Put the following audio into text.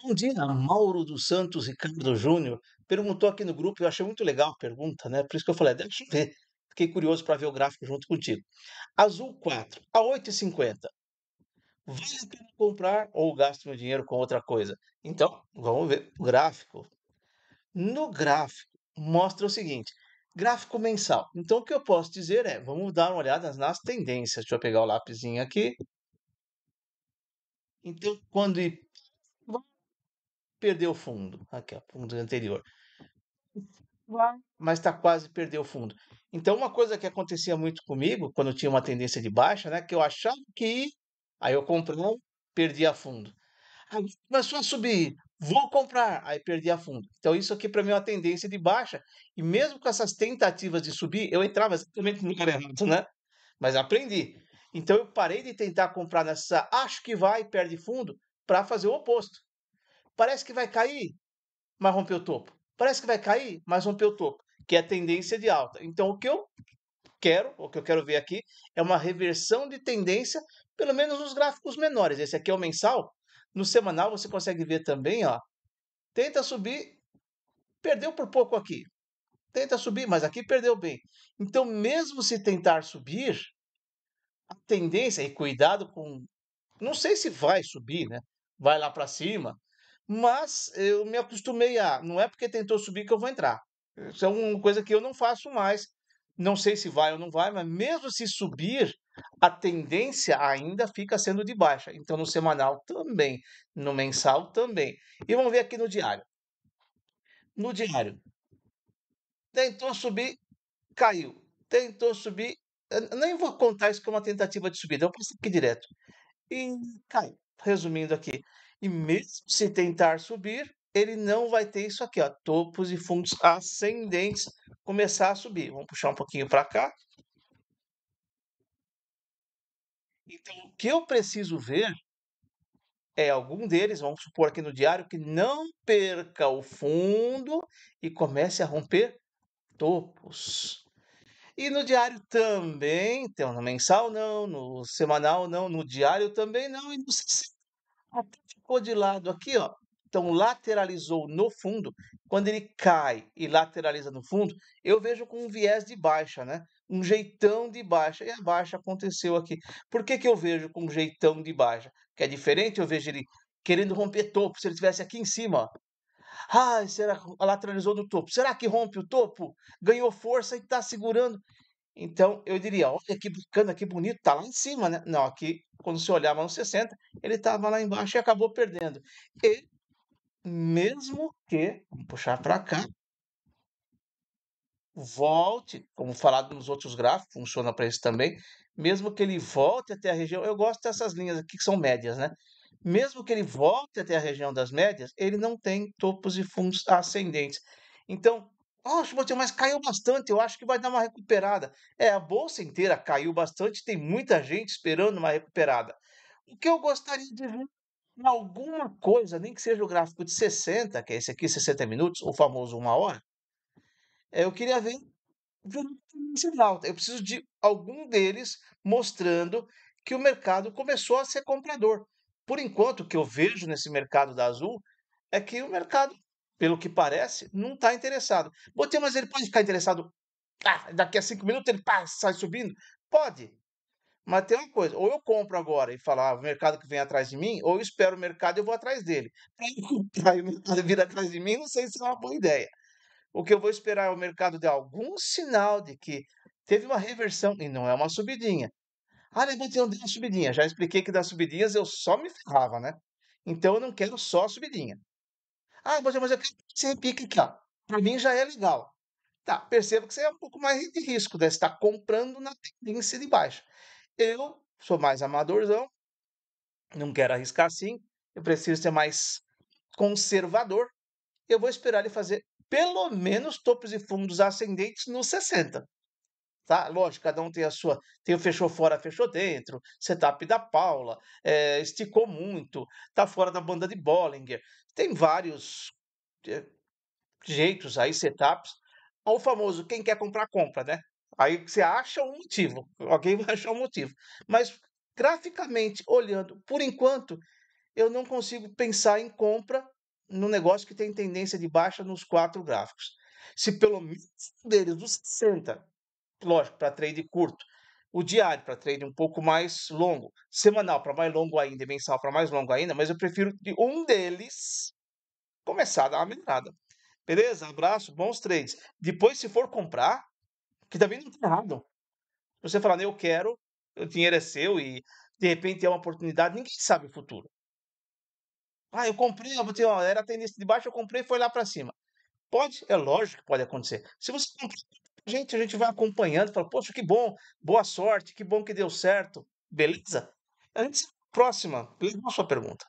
Bom dia, Mauro dos Santos Ricardo Júnior. Perguntou aqui no grupo, eu achei muito legal a pergunta, né? Por isso que eu falei, ah, deixa eu ver. Fiquei curioso para ver o gráfico junto contigo. Azul 4, a 8,50. Vale a pena comprar ou gasto meu dinheiro com outra coisa? Então, vamos ver o gráfico. No gráfico, mostra o seguinte: gráfico mensal. Então, o que eu posso dizer é: vamos dar uma olhada nas tendências. Deixa eu pegar o lápisinho aqui. Então, quando perdeu o fundo. Aqui, ó, fundo anterior. Mas está quase perdeu o fundo. Então, uma coisa que acontecia muito comigo, quando tinha uma tendência de baixa, né? Que eu achava que aí eu perdi a fundo. Aí começou a subir, vou comprar, aí perdi a fundo. Então, isso aqui para mim é uma tendência de baixa. E mesmo com essas tentativas de subir, eu entrava exatamente no lugar errado, né? Mas aprendi. Então, eu parei de tentar comprar nessa, acho que vai, perde fundo, para fazer o oposto. Parece que vai cair, mas rompeu o topo. Parece que vai cair, mas rompeu o topo, que é a tendência de alta. Então, o que eu quero, o que eu quero ver aqui, é uma reversão de tendência, pelo menos nos gráficos menores. Esse aqui é o mensal. No semanal, você consegue ver também, ó. Tenta subir, perdeu por pouco aqui. Tenta subir, mas aqui perdeu bem. Então, mesmo se tentar subir, a tendência, e cuidado com. Não sei se vai subir, né? Vai lá para cima, mas eu me acostumei a, não é porque tentou subir que eu vou entrar. Isso é uma coisa que eu não faço mais. Não sei se vai ou não vai, mas mesmo se subir, a tendência ainda fica sendo de baixa. Então no semanal também, no mensal também. E vamos ver aqui no diário. No diário. Tentou subir, caiu. Tentou subir, eu nem vou contar isso como é uma tentativa de subida, eu passo aqui direto. E caiu. Resumindo aqui. E mesmo se tentar subir, ele não vai ter isso aqui, ó, topos e fundos ascendentes começar a subir. Vamos puxar um pouquinho para cá. Então, o que eu preciso ver é algum deles, vamos supor aqui no diário, que não perca o fundo e comece a romper topos. E no diário também, então no mensal não, no semanal não, no diário também não, e no até ficou de lado, aqui, ó. Então, lateralizou no fundo. Quando ele cai e lateraliza no fundo, eu vejo com um viés de baixa, né? Um jeitão de baixa. E a baixa aconteceu aqui. Por que, que eu vejo com um jeitão de baixa? Que é diferente, eu vejo ele querendo romper topo. Se ele estivesse aqui em cima, ó. Ah, será que lateralizou no topo? Será que rompe o topo? Ganhou força e está segurando. Então, eu diria, olha que bacana, que bonito, tá lá em cima, né? Não, aqui, quando você olhava no 60, ele estava lá embaixo e acabou perdendo. E, mesmo que, vamos puxar para cá, volte, como falado nos outros gráficos, funciona para isso também, mesmo que ele volte até a região, eu gosto dessas linhas aqui que são médias, né? Mesmo que ele volte até a região das médias, ele não tem topos e fundos ascendentes. Então, ah, mas caiu bastante, eu acho que vai dar uma recuperada. É, a bolsa inteira caiu bastante, tem muita gente esperando uma recuperada. O que eu gostaria de ver é alguma coisa, nem que seja o gráfico de 60, que é esse aqui, 60 minutos, o famoso uma hora, é, eu queria ver eu preciso de algum deles mostrando que o mercado começou a ser comprador. Por enquanto, o que eu vejo nesse mercado da Azul é que o mercado pelo que parece, não está interessado. Botei, mas ele pode ficar interessado. Ah, daqui a cinco minutos ele pá, sai subindo? Pode. Mas tem uma coisa, ou eu compro agora e falar ah, o mercado que vem atrás de mim, ou eu espero o mercado e eu vou atrás dele. Para o mercado vir atrás de mim, não sei se é uma boa ideia. O que eu vou esperar é o mercado dar algum sinal de que teve uma reversão e não é uma subidinha. Ah, levantei eu uma subidinha. Já expliquei que das subidinhas eu só me ferrava, né? Então eu não quero só a subidinha. Ah, mas, mas eu quero que você repique aqui, ó. Para mim já é legal. Tá, perceba que você é um pouco mais de risco, né? Você está comprando na tendência de baixa. Eu sou mais amadorzão, não quero arriscar assim, eu preciso ser mais conservador. Eu vou esperar ele fazer pelo menos topos e fundos ascendentes nos 60 tá? Lógico, cada um tem a sua. Tem o fechou fora, fechou dentro, setup da Paula, é, esticou muito, tá fora da banda de Bollinger. Tem vários é, jeitos aí, setups. O famoso, quem quer comprar, compra, né? Aí você acha um motivo, alguém vai achar um motivo. Mas graficamente, olhando, por enquanto, eu não consigo pensar em compra no negócio que tem tendência de baixa nos quatro gráficos. Se pelo menos deles, dos 60, lógico, para trade curto. O diário para trade um pouco mais longo, semanal para mais longo ainda, mensal para mais longo ainda, mas eu prefiro de um deles começar a dar uma melhorada. Beleza? Abraço, bons trades. Depois, se for comprar, que também não tem errado. Você falar, eu quero, o dinheiro é seu e de repente é uma oportunidade, ninguém sabe o futuro. Ah, eu comprei, eu botei, ó, era a tendência de baixo, eu comprei foi lá para cima. Pode, é lógico que pode acontecer. Se você comprar gente, a gente vai acompanhando, fala, poxa, que bom, boa sorte, que bom que deu certo, beleza? Antes, próxima, qual a sua pergunta.